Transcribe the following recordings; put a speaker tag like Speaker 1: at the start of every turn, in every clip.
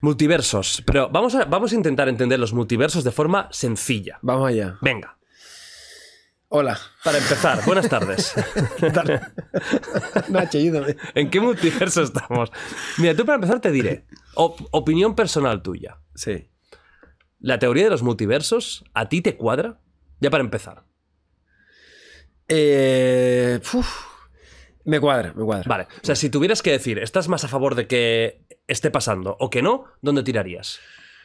Speaker 1: Multiversos. Pero vamos a, vamos a intentar entender los multiversos de forma sencilla. Vamos allá. Venga. Hola. Para empezar, buenas tardes. Nacho, ayúdame. ¿En qué multiverso estamos? Mira, tú para empezar te diré. opinión personal tuya. Sí. ¿La teoría de los multiversos a ti te cuadra? Ya para empezar.
Speaker 2: Eh. Me cuadra,
Speaker 1: me cuadra. Vale. O sea, si tuvieras que decir, ¿estás más a favor de que esté pasando o que no? ¿Dónde tirarías?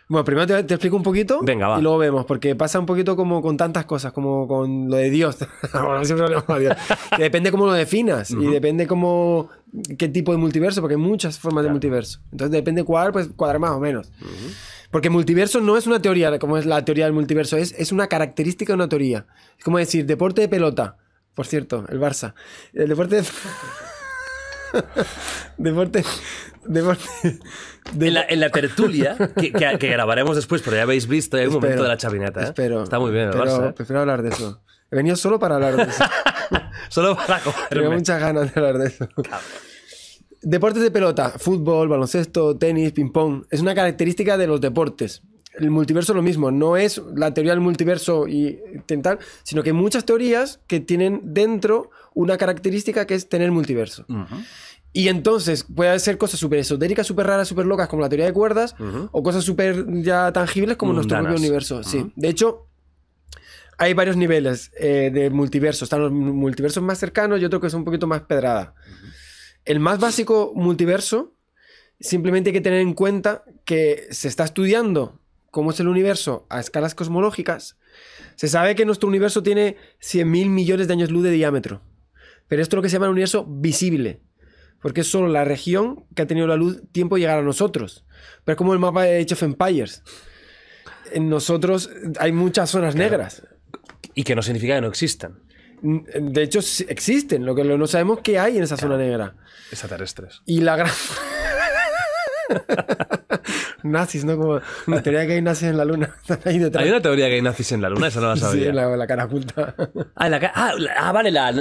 Speaker 2: Bueno, primero te, explico un poquito Venga, y luego vemos, porque pasa un poquito como con tantas cosas, como con lo de Dios. Dios. depende cómo lo definas y depende cómo, qué tipo de multiverso, porque hay muchas formas de multiverso. Entonces depende cuadrar, pues cuadrar más o menos. Porque multiverso no es una teoría, como es la teoría del multiverso, es, es una característica de una teoría. Es como decir, deporte de pelota. Por cierto, el Barça. El deporte. deporte. Deporte. En, la, en, la, tertulia,
Speaker 1: que, grabaremos después, pero ya habéis visto, hay un momento de la chavineta. ¿eh? Espero, Está muy bien, el Barça. ¿eh?
Speaker 2: Prefiero hablar de eso. He venido solo para hablar de eso. solo para cogerme. Tengo muchas ganas de hablar de eso. Deportes de pelota, fútbol, baloncesto, tenis, ping-pong, es una característica de los deportes el multiverso es lo mismo, no es la teoría del multiverso y tal, sino que hay muchas teorías que tienen dentro una característica que es tener multiverso. Y entonces puede ser cosas súper esotéricas, súper raras, súper locas, como la teoría de cuerdas, o cosas súper ya tangibles como mm, nuestro propio universo. Sí. De hecho, hay varios niveles eh, de multiverso. Están los multiversos más cercanos y otro que es un poquito más pedrada. El más básico multiverso, simplemente hay que tener en cuenta que se está estudiando cómo es el universo a escalas cosmológicas, se sabe que nuestro universo tiene 100.000 millones de años luz de diámetro. Pero esto es lo que se llama el universo visible, porque es solo la región que ha tenido la luz tiempo de llegar a nosotros. Pero es como el mapa de Age of Empires. En nosotros hay muchas zonas negras. Y que no significa que no existan. De hecho, existen. Lo que no sabemos qué hay en esa zona negra.
Speaker 1: Extraterrestres.
Speaker 2: Y la gran... nazis, ¿no? Como la teoría que hay nazis en la luna. Hay una
Speaker 1: teoría que hay nazis en la luna, esa no la sabía. Sí,
Speaker 2: la, la cara oculta. Ah, la, ah,
Speaker 1: ah, vale, la,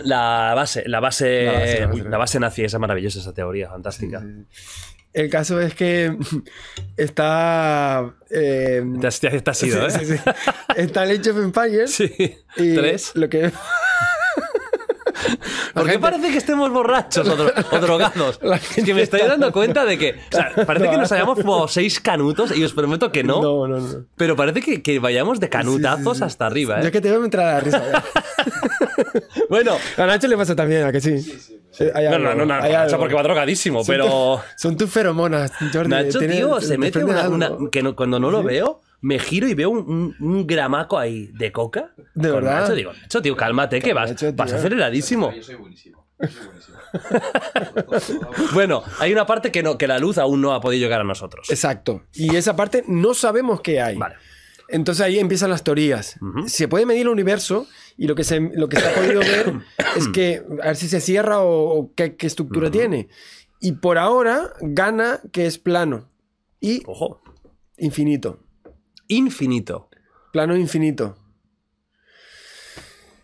Speaker 1: base, la base, la base, nazi, esa maravillosa, esa teoría, fantástica.
Speaker 2: El caso es que está. Eh, te has, ¿eh? sí, Está el Age of Empires. Sí. Y tres. Lo que.
Speaker 1: Porque parece que estemos borrachos o, drogados. Es que me estoy dando cuenta de que. parece que nos hayamos como seis canutos y os prometo que no. No, no, no. Pero parece que, vayamos de canutazos hasta arriba, ¿eh? Ya
Speaker 2: que te veo entrar a la risa. ¿eh? bueno. A Nacho le pasa también, ¿a que sí?
Speaker 1: no, no, no, Nacho, porque va drogadísimo, pero.
Speaker 2: son tus feromonas, Jordi. Nacho, tío, se mete una,
Speaker 1: que cuando no lo veo, me giro y veo un, gramaco ahí de coca. De verdad. Yo digo, tío, cálmate, que vas, a hacer aceleradísimo.
Speaker 2: Yo soy buenísimo.
Speaker 1: bueno, hay una parte que, no, que la luz aún no ha podido llegar a nosotros.
Speaker 2: Exacto. Y esa parte no sabemos qué hay. Vale. Entonces ahí empiezan las teorías. Se puede medir el universo y lo que se, ha podido ver es que a ver si se cierra o, qué, estructura tiene. Y por ahora gana que es plano y Ojo. infinito infinito. Plano infinito.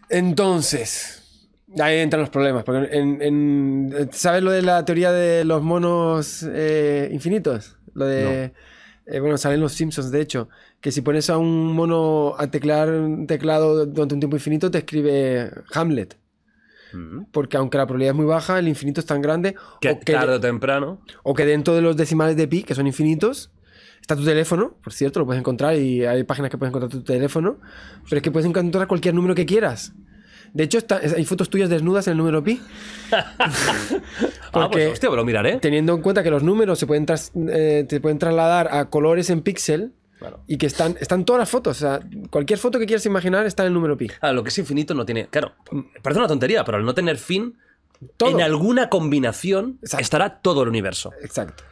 Speaker 2: Entonces, ahí entran los problemas. ¿Sabes lo de la teoría de los monos eh, infinitos? Lo de. Eh, bueno, salen los Simpsons, de hecho. Que si pones a un mono a teclar un teclado durante un tiempo infinito, te escribe Hamlet. Mm. Porque aunque la probabilidad es muy baja, el infinito es tan grande. que tarde o temprano. O que dentro de los decimales de pi, que son infinitos, Está tu teléfono, por cierto, lo puedes encontrar y hay páginas que puedes encontrar tu teléfono, pero es que puedes encontrar cualquier número que quieras. De hecho, hay fotos tuyas desnudas en el número pi. ah, pues hostia, pues miraré. Teniendo en cuenta que los números se pueden tras, eh, te pueden trasladar a colores en píxel, Y que están, están todas las fotos. O sea, cualquier foto que quieras imaginar está en el número pi.
Speaker 1: Ah, lo que es infinito no tiene. Claro, parece una tontería, pero al no tener fin, en alguna combinación estará todo el universo. Exacto.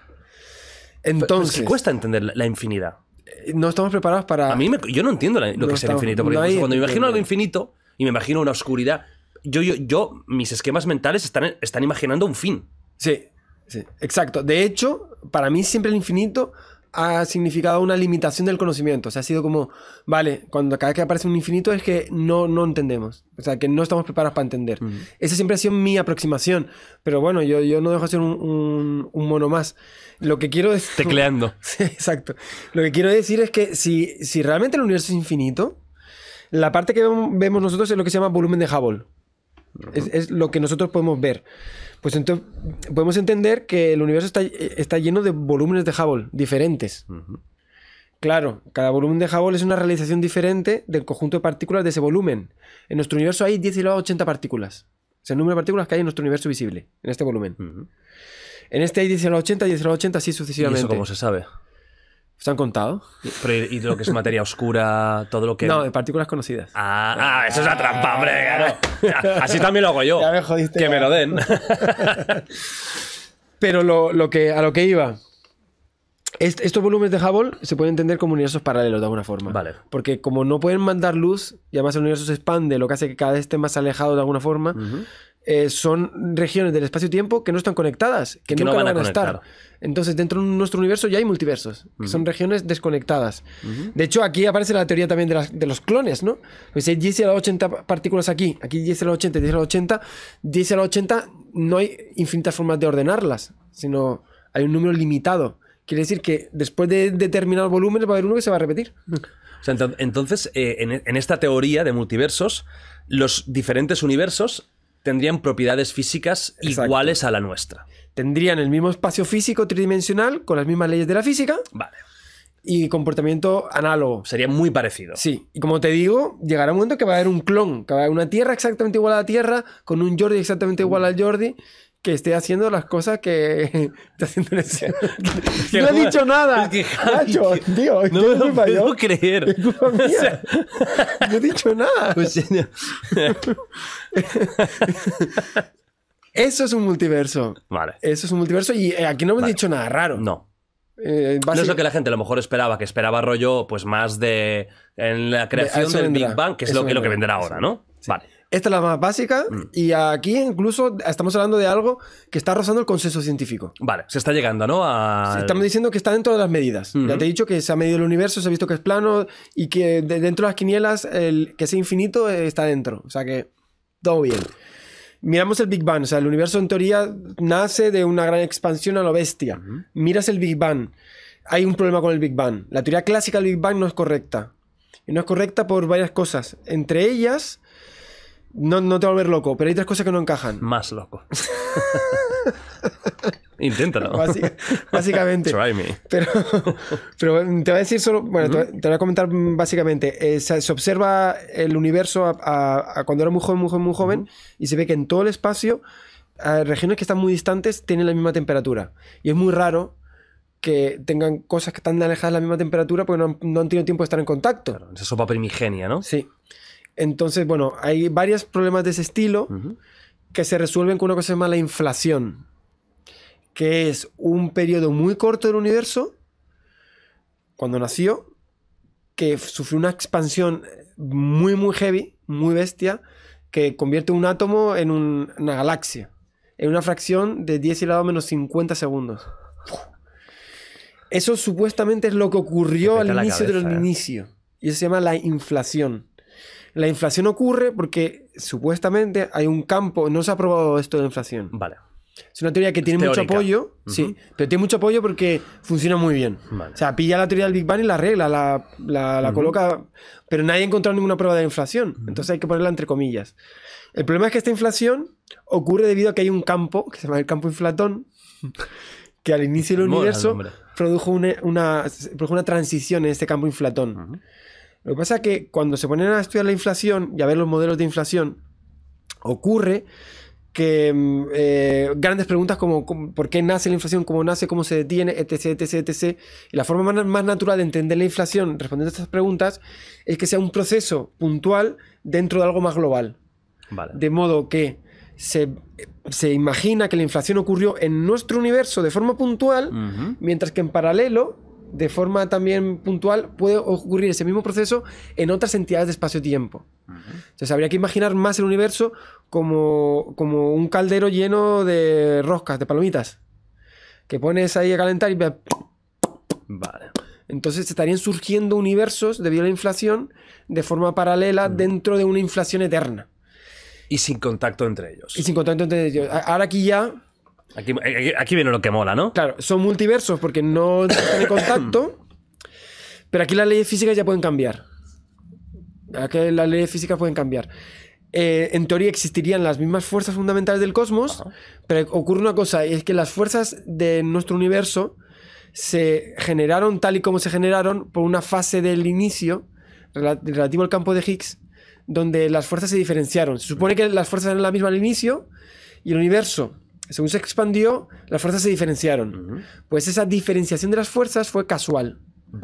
Speaker 1: Entonces. cuesta entender la, infinidad.
Speaker 2: Eh, no estamos preparados para. A mí
Speaker 1: me, yo no entiendo lo que es el infinito. Porque cuando me imagino algo infinito y me imagino una oscuridad,
Speaker 2: yo, yo, yo mis esquemas mentales están, están imaginando un fin. Sí, sí, exacto. De hecho, para mí siempre el infinito ha significado una limitación del conocimiento. O sea, ha sido como, vale, cuando cada vez que aparece un infinito es que no, no entendemos. O sea, que no estamos preparados para entender. Esa siempre ha sido mi aproximación. Pero bueno, yo, yo no dejo hacer un, un, mono más. Lo que quiero es... Tecleando. exacto. Lo que quiero decir es que si, si realmente el universo es infinito, la parte que vemos nosotros es lo que se llama volumen de Hubble. es lo que nosotros podemos ver. Pues entonces podemos entender que el universo está, lleno de volúmenes de Hubble diferentes. Claro, cada volumen de Hubble es una realización diferente del conjunto de partículas de ese volumen. En nuestro universo hay 10 elevado a 80 partículas. Es el número de partículas que hay en nuestro universo visible, en este volumen. En este hay 10 elevado a 80, 10 elevado a 80, así sucesivamente. eso cómo se sabe? ¿Se han contado?
Speaker 1: y, lo que es materia oscura, todo lo que. No, de partículas conocidas. Ah, ah eso es la trampa, hombre.
Speaker 2: Así también
Speaker 1: lo hago yo. Que me lo den.
Speaker 2: Pero lo, que, a lo que iba. estos volúmenes de Hubble se pueden entender como universos paralelos de alguna forma. Vale. Porque como no pueden mandar luz, y además el universo se expande, lo que hace que cada vez esté más alejado de alguna forma. Eh, son regiones del espacio-tiempo que no están conectadas, que, nunca no van, a, estar. Entonces, dentro de nuestro universo ya hay multiversos, que son regiones desconectadas. De hecho, aquí aparece la teoría también de, los clones, ¿no? Pues si hay 10 a la 80 partículas aquí, aquí 10 a la 80, 10 a la 80, 10 a la 80 no hay infinitas formas de ordenarlas, sino hay un número limitado. Quiere decir que después de determinados volumen va a haber uno que se va a repetir.
Speaker 1: O sea, entonces, eh, en esta teoría de multiversos, los diferentes
Speaker 2: universos tendrían propiedades físicas iguales a la nuestra. Tendrían el mismo espacio físico tridimensional con las mismas leyes de la física. Vale. Y comportamiento análogo. Sería muy parecido. Sí. Y como te digo, llegará un momento que va a haber un clon, que va a haber una Tierra exactamente igual a la Tierra, con un Jordi exactamente igual mm. al Jordi, que esté haciendo las cosas que está haciendo no he dicho nada. no puedo creer. No he dicho nada. Pues, eso es un multiverso. Vale. Eso es un multiverso y eh, aquí no me he dicho nada raro. No. Eh, no es lo
Speaker 1: que la gente a lo mejor esperaba, que esperaba rollo, pues más de. en la creación del Big Bang, que es lo, lo que, vendrá ahora, ¿no? Vale.
Speaker 2: Esta es la más básica mm. y aquí incluso estamos hablando de algo que está rozando el consenso científico. Vale, se está llegando, ¿no? Estamos diciendo que está dentro de las medidas. Ya te he dicho que se ha medido el universo, se ha visto que es plano y que dentro de las quinielas el que sea infinito está dentro. O sea que todo bien. Miramos el Big Bang, o sea, el universo en teoría nace de una gran expansión a lo bestia. Miras el Big Bang, hay un problema con el Big Bang. La teoría clásica del Big Bang no es correcta. Y no es correcta por varias cosas. Entre ellas no, no te va a volver loco, pero hay tres cosas que no encajan. Más loco.
Speaker 1: Inténtalo. básicamente. Try me.
Speaker 2: Pero, pero, te voy a decir solo. Bueno, te voy a comentar básicamente. Eh, se, observa el universo a, cuando era muy joven, muy joven, muy joven, y se ve que en todo el espacio, eh, regiones que están muy distantes tienen la misma temperatura. Y es muy raro que tengan cosas que están alejadas de la misma temperatura porque no han, tenido tiempo de estar en contacto. Claro, esa sopa primigenia, ¿no? Sí. Entonces, bueno, hay varios problemas de ese estilo que se resuelven con una cosa que se llama la inflación, que es un periodo muy corto del universo, cuando nació, que sufrió una expansión muy, muy heavy, muy bestia, que convierte un átomo en una galaxia, en una fracción de 10 elevado menos 50 segundos. Eso supuestamente es lo que ocurrió al inicio del ¿eh? inicio. Y eso se llama la inflación. La inflación ocurre porque supuestamente hay un campo, no se ha probado esto de inflación. Vale. Es una teoría que tiene mucho apoyo, sí, pero tiene mucho apoyo porque funciona muy bien. O sea, pilla la teoría del Big Bang y la arregla, la, coloca, pero nadie ha encontrado ninguna prueba de inflación, entonces hay que ponerla entre comillas. El problema es que esta inflación ocurre debido a que hay un campo, que se llama el campo inflatón, que al inicio del universo produjo una, una, produjo una, transición en este campo inflatón. Lo que pasa es que cuando se ponen a estudiar la inflación y a ver los modelos de inflación, ocurre que mm, eh, grandes preguntas como, por qué nace la inflación, cómo nace, cómo se detiene, etc, etc, etc. Y la forma más, natural de entender la inflación respondiendo a estas preguntas es que sea un proceso puntual dentro de algo más global. De modo que se, imagina que la inflación ocurrió en nuestro universo de forma puntual, mientras que en paralelo de forma también puntual, puede ocurrir ese mismo proceso en otras entidades de espacio-tiempo. Entonces habría que imaginar más el universo como, como un caldero lleno de roscas, de palomitas, que pones ahí a calentar y... Vale. Entonces estarían surgiendo universos debido a la inflación de forma paralela dentro de una inflación eterna. Y sin contacto entre ellos. Y sin contacto entre ellos. Ahora aquí ya Aquí, viene lo que mola, ¿no? Claro, son multiversos porque no están contacto, pero aquí las leyes físicas ya pueden cambiar. Aquí las leyes físicas pueden cambiar. Eh, en teoría existirían las mismas fuerzas fundamentales del cosmos, pero ocurre una cosa, y es que las fuerzas de nuestro universo se generaron tal y como se generaron por una fase del inicio relativo al campo de Higgs, donde las fuerzas se diferenciaron. Se supone que las fuerzas eran las mismas al inicio y el universo según se expandió, las fuerzas se diferenciaron. Pues esa diferenciación de las fuerzas fue casual.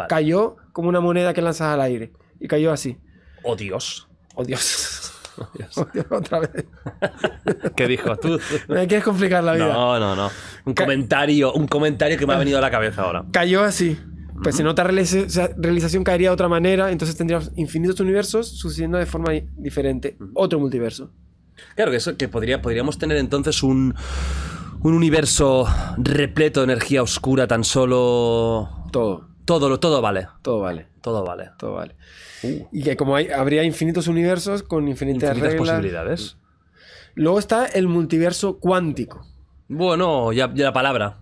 Speaker 2: Cayó como una moneda que lanzas al aire. Y cayó así. ¡Oh, Dios! ¡Oh, Dios! Oh, oh, otra vez.
Speaker 1: ¿Qué dijo tú? Me quieres
Speaker 2: complicar la vida.
Speaker 1: No, no, no. Un comentario, un comentario que me ha venido a la cabeza ahora.
Speaker 2: Cayó así. Pues si en otra realización caería de otra manera, entonces tendríamos infinitos universos sucediendo de forma diferente. Otro multiverso.
Speaker 1: Claro, que, eso, que podríamos tener entonces un, universo repleto de energía oscura tan solo... Todo. Todo, todo vale. Todo vale.
Speaker 2: Todo vale. Todo vale. Uh. Y que como habría infinitos universos con infinitas, posibilidades. Luego está el multiverso cuántico.
Speaker 1: Bueno, ya, la palabra.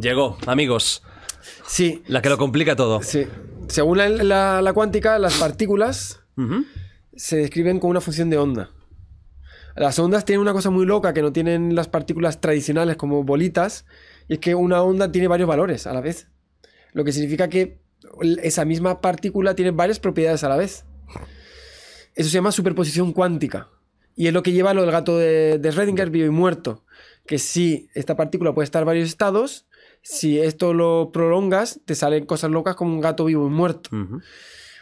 Speaker 2: Llegó, amigos. Sí. La que lo complica todo. Sí. Según la, cuántica, las partículas se describen con una función de onda. Las ondas tienen una cosa muy loca que no tienen las partículas tradicionales como bolitas, y es que una onda tiene varios valores a la vez. Lo que significa que esa misma partícula tiene varias propiedades a la vez. Eso se llama superposición cuántica. Y es lo que lleva lo del gato de, de Schrödinger vivo y muerto. Que si esta partícula puede estar en varios estados, si esto lo prolongas, te salen cosas locas como un gato vivo y muerto.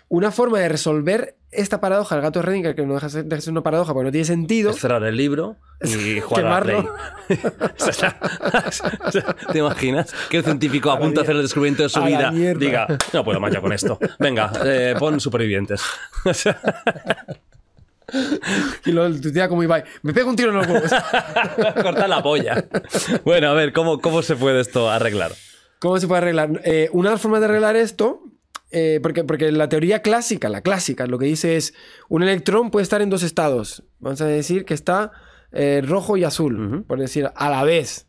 Speaker 2: Una forma de resolver esta paradoja el gato de Redinger, que no deja de ser una paradoja porque no tiene sentido. cerrar el libro
Speaker 1: y jugar ¿Te imaginas que el científico a, a punto de hacer el descubrimiento de su vida diga, no puedo más ya con esto, venga, eh, pon supervivientes?
Speaker 2: y lo como Ibai, me pego un tiro en los huevos.
Speaker 1: Corta la polla. Bueno, a ver, ¿cómo, ¿cómo se puede esto arreglar?
Speaker 2: ¿Cómo se puede arreglar? Eh, una forma de arreglar esto eh, porque, porque la teoría clásica, la clásica, lo que dice es, un electrón puede estar en dos estados. Vamos a decir que está eh, rojo y azul, por decir, a la vez.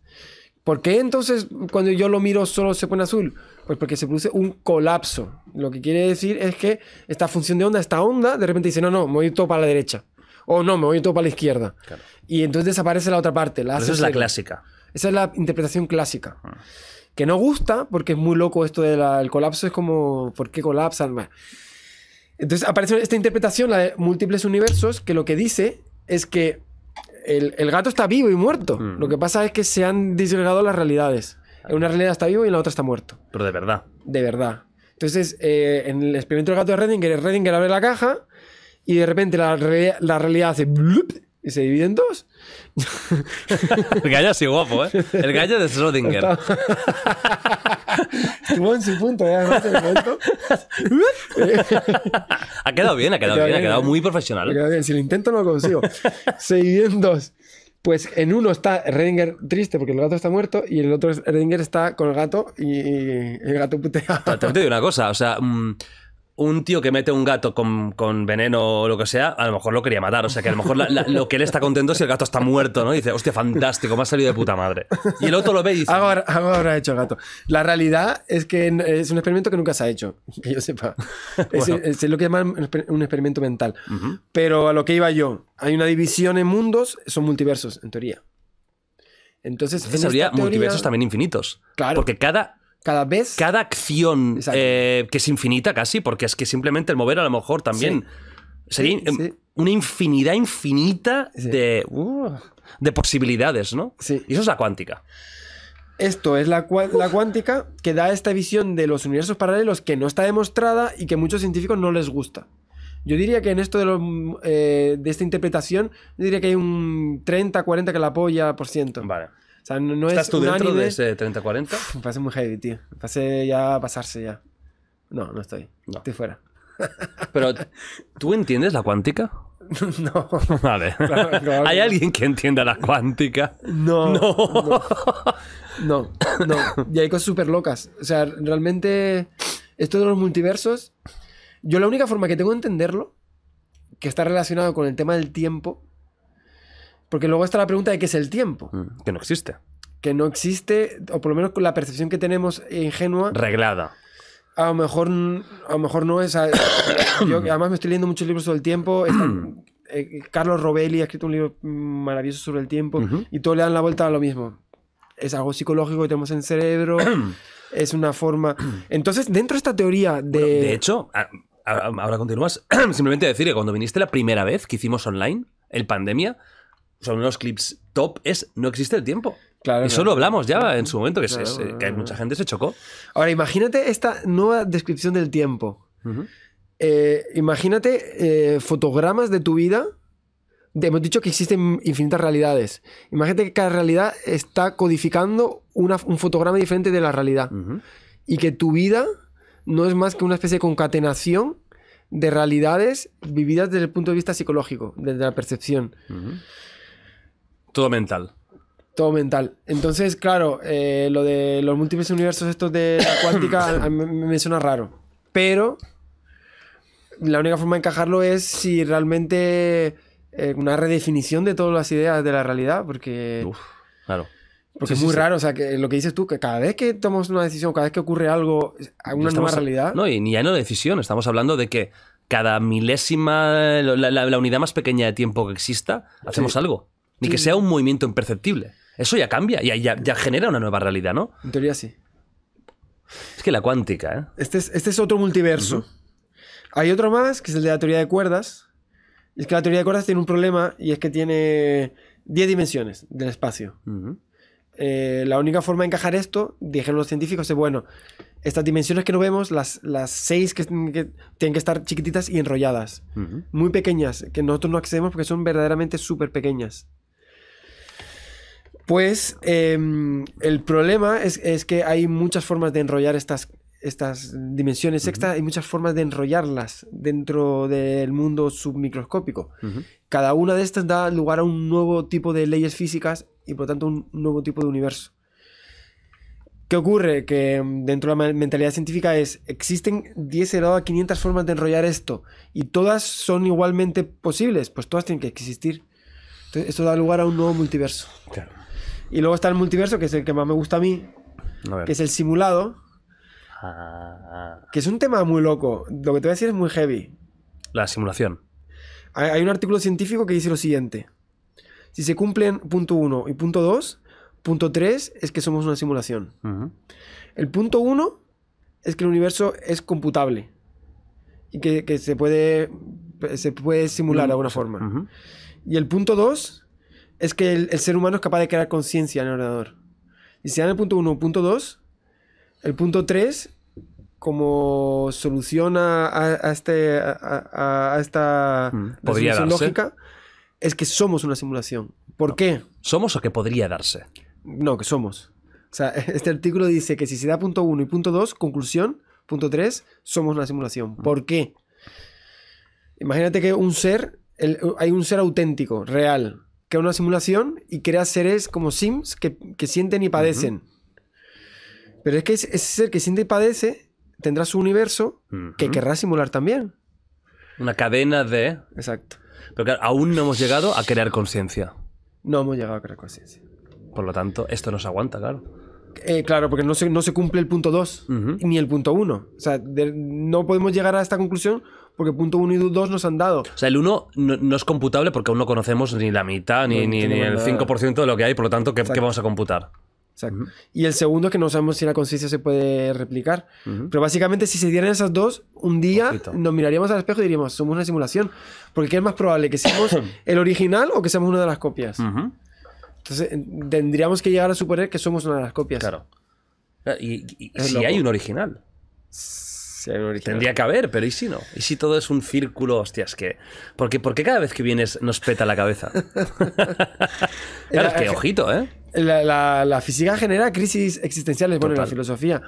Speaker 2: ¿Por qué entonces cuando yo lo miro solo se pone azul? Pues porque se produce un colapso. Lo que quiere decir es que esta función de onda, esta onda, de repente dice, no, no, me voy todo para la derecha. O no, me voy todo para la izquierda. Y entonces desaparece la otra parte. La esa es la clásica. Esa es la interpretación clásica. Ah que no gusta, porque es muy loco esto del colapso, es como, ¿por qué colapsan? Entonces aparece esta interpretación, la de múltiples universos, que lo que dice es que el, gato está vivo y muerto. Mm. Lo que pasa es que se han disgregado las realidades. En una realidad está vivo y en la otra está muerto. Pero de verdad. De verdad. Entonces, eh, en el experimento del gato de Redinger, Redinger abre la caja y de repente la, la realidad hace y se divide dos.
Speaker 1: el gallo así guapo, ¿eh? El gallo de Schrödinger.
Speaker 2: Estuvo en su punto, ¿eh? Además, el momento.
Speaker 1: ha quedado bien, ha quedado bien, ha quedado muy profesional. Ha
Speaker 2: quedado bien. Si lo intento, no lo consigo. Se divide dos. Pues en uno está Redinger triste porque el gato está muerto y en el otro Redinger está con el gato y el gato putea.
Speaker 1: Te, te digo una cosa, o sea. Mm, un tío que mete un gato con, veneno o lo que sea, a lo mejor lo quería matar. O sea, que a lo mejor lo que él está contento es si el gato está muerto, ¿no? dice, hostia, fantástico, me ha salido de puta madre. Y el otro lo
Speaker 2: ve y dice... hago ahora hecho el gato. La realidad es que es un experimento que nunca se ha hecho, que yo sepa. Es, lo que llaman un experimento mental. Pero a lo que iba yo, hay una división en mundos, son multiversos, en teoría. Entonces, en teoría, multiversos también infinitos. Claro.
Speaker 1: Porque cada cada vez. Cada acción eh, que es infinita casi, porque es que simplemente el mover a lo mejor también. Sería em, una infinidad infinita uh,
Speaker 2: de, posibilidades, ¿no? Sí. Y eso es la cuántica. Esto es la, la, cuántica que da esta visión de los universos paralelos que no está demostrada y que muchos científicos no les gusta. Yo diría que en esto de, mm, eh, de esta interpretación, yo diría que hay un 30-40 que la apoya por ciento. Vale. O sea, no, ¿Estás es tú dentro de ese 30-40? Me parece muy heavy, tío. Me parece ya pasarse ya. No, no estoy. Estoy fuera.
Speaker 1: Pero, ¿tú entiendes la cuántica? No. Vale. ¿Hay alguien que entienda la cuántica?
Speaker 2: No. No. No. no, no. Y hay cosas súper locas. O sea, realmente, esto de los multiversos, yo la única forma que tengo de entenderlo, que está relacionado con el tema del tiempo, porque luego está la pregunta de qué es el tiempo.
Speaker 1: Mm, que no existe.
Speaker 2: Que no existe, o por lo menos con la percepción que tenemos ingenua. Reglada. A lo mejor, a lo mejor no es. yo, además, me estoy leyendo muchos libros sobre el tiempo. Eh, Carlos Robelli ha escrito un libro maravilloso sobre el tiempo. Y todos le dan la vuelta a lo mismo. Es algo psicológico que tenemos en el cerebro. es una forma. Entonces, dentro de esta teoría de. de
Speaker 1: hecho, ahora continúas. Simplemente decir que cuando viniste la primera vez que hicimos online, el pandemia, son unos clips top, es no existe el tiempo. Claro, Eso lo hablamos ya en su momento, que, mucha
Speaker 2: gente se chocó. Ahora, imagínate esta nueva descripción del tiempo. Eh, imagínate eh, fotogramas de tu vida. hemos dicho que existen infinitas realidades. Imagínate que cada realidad está codificando un fotograma diferente de la realidad. Y que tu vida no es más que una especie de concatenación de realidades vividas desde el punto de vista psicológico, desde la percepción. Todo mental. Todo mental. Entonces, claro, eh, lo de los múltiples universos estos de la cuántica me suena raro. Pero la única forma de encajarlo es si realmente eh, una redefinición de todas las ideas de la realidad, porque...
Speaker 1: claro. Porque es muy raro,
Speaker 2: o sea, que lo que dices tú, que cada vez que tomamos una decisión, cada vez que ocurre algo, hay una nueva realidad...
Speaker 1: No, y ni hay no decisión, estamos hablando de que cada milésima, la, unidad más pequeña de tiempo que exista, hacemos algo ni que sea un movimiento imperceptible. Eso ya cambia, y ya, genera una nueva realidad, ¿no? En teoría sí.
Speaker 2: Es que la cuántica, ¿eh? Este es, este otro multiverso. Hay otro más, que es el de la teoría de cuerdas. es que la teoría de cuerdas tiene un problema y es que tiene 10 dimensiones del espacio. Eh, la única forma de encajar esto, dijeron los científicos, es bueno, estas dimensiones que no vemos, las, las seis que, tienen que estar chiquititas y enrolladas. Muy pequeñas, que nosotros no accedemos porque son verdaderamente súper pequeñas. Pues em, el problema es, que hay muchas formas de enrollar estas, dimensiones extra, hay muchas formas de enrollarlas dentro del mundo submicroscópico. Cada una de estas da lugar a un nuevo tipo de leyes físicas y por lo tanto un nuevo tipo de universo. ¿Qué ocurre? Que em, dentro de la mentalidad científica es, existen 10 elevado a 500 formas de enrollar esto y todas son igualmente posibles, pues todas tienen que existir. esto da lugar a un nuevo multiverso. Claro. Y luego está el multiverso, que es el que más me gusta a mí, que es el simulado. Ah. Que es un tema muy loco. Lo que te voy a decir es muy heavy. La simulación. Hay, un artículo científico que dice lo siguiente. Si se cumplen punto 1 y punto 2, punto 3 es que somos una simulación. El punto 1 es que el universo es computable y que, se, puede, se puede simular de alguna forma. Y el punto 2 es que el, ser humano es capaz de crear conciencia en el ordenador. Y se dan el punto 1, punto 2. El punto 3, como solución a, este, a, esta mm, ¿Podría lógica, es que somos una simulación. ¿Por qué? ¿Somos o que podría darse? No, que somos. O sea, este artículo dice que si se da punto 1 y punto 2, conclusión, punto 3, somos una simulación. Mm. ¿Por qué? Imagínate que un ser, hay un ser auténtico, real, una simulación y crea seres como Sims que, sienten y padecen. Pero es que ese ser que siente y padece tendrá su universo que querrá simular también.
Speaker 1: Una cadena de... Exacto. Pero claro, aún no hemos llegado a crear conciencia.
Speaker 2: No hemos llegado a crear conciencia. Por lo tanto, esto nos aguanta, claro. Eh, claro, porque no se, no se cumple el punto 2 ni el punto 1. O sea, no podemos llegar a esta conclusión porque punto 1 y 2 nos han dado. O
Speaker 1: sea, el 1 no, es computable porque aún no conocemos ni la mitad, ni, el 5% de lo que hay, por lo tanto, ¿qué, vamos a computar?
Speaker 2: Exacto. Y el segundo es que no sabemos si la conciencia se puede replicar. Pero básicamente, si se dieran esas dos, un día nos miraríamos al espejo y diríamos, somos una simulación. Porque ¿qué es más probable? ¿Que seamos el original o que seamos una de las copias?
Speaker 1: Entonces,
Speaker 2: tendríamos que llegar a suponer que somos una de las copias. Claro.
Speaker 1: Y, si hay un original. Sí. Tendría que haber, pero ¿y si no? ¿Y si todo es un círculo? Hostias, que. ¿Por qué, cada vez que vienes nos peta la cabeza? claro, es que ojito,
Speaker 2: ¿eh? La, física genera crisis existenciales, bueno, y la filosofía.